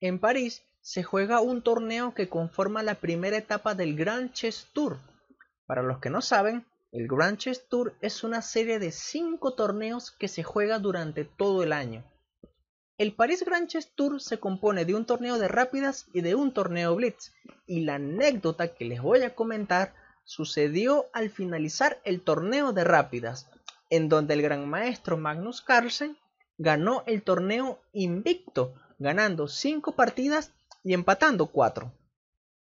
En París se juega un torneo que conforma la primera etapa del Grand Chess Tour. Para los que no saben, el Grand Chess Tour es una serie de cinco torneos que se juega durante todo el año. El Paris Grand Chess Tour se compone de un torneo de rápidas y de un torneo blitz, y la anécdota que les voy a comentar sucedió al finalizar el torneo de rápidas, en donde el gran maestro Magnus Carlsen ganó el torneo invicto ganando 5 partidas y empatando 4.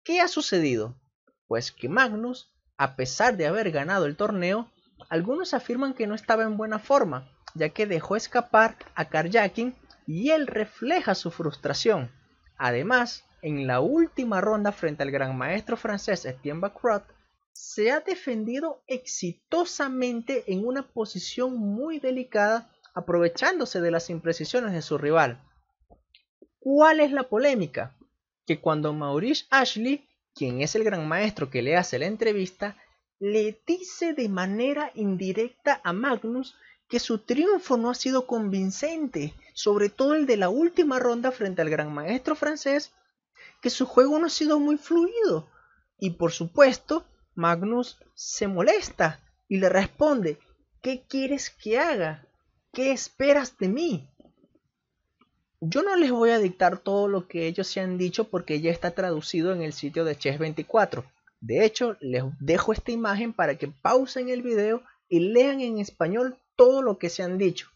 ¿Qué ha sucedido? Pues que Magnus, a pesar de haber ganado el torneo, algunos afirman que no estaba en buena forma, ya que dejó escapar a Karjakin y él refleja su frustración. Además, en la última ronda frente al gran maestro francés Etienne Bacrot, se ha defendido exitosamente en una posición muy delicada aprovechándose de las imprecisiones de su rival. ¿Cuál es la polémica? Que cuando Maurice Ashley, quien es el gran maestro que le hace la entrevista, le dice de manera indirecta a Magnus que su triunfo no ha sido convincente, sobre todo el de la última ronda frente al gran maestro francés, que su juego no ha sido muy fluido. Y por supuesto, Magnus se molesta y le responde, ¿qué quieres que haga? ¿Qué esperas de mí? Yo no les voy a dictar todo lo que ellos se han dicho porque ya está traducido en el sitio de Chess 24. De hecho, les dejo esta imagen para que pausen el video y lean en español todo lo que se han dicho.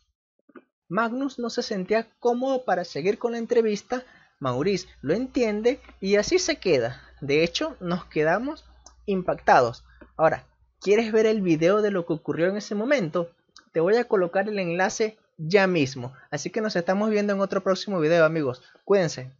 Magnus no se sentía cómodo para seguir con la entrevista, Maurice lo entiende y así se queda. De hecho, nos quedamos impactados. Ahora, ¿quieres ver el video de lo que ocurrió en ese momento? Te voy a colocar el enlace ya mismo. Así que nos estamos viendo en otro próximo video, amigos. Cuídense.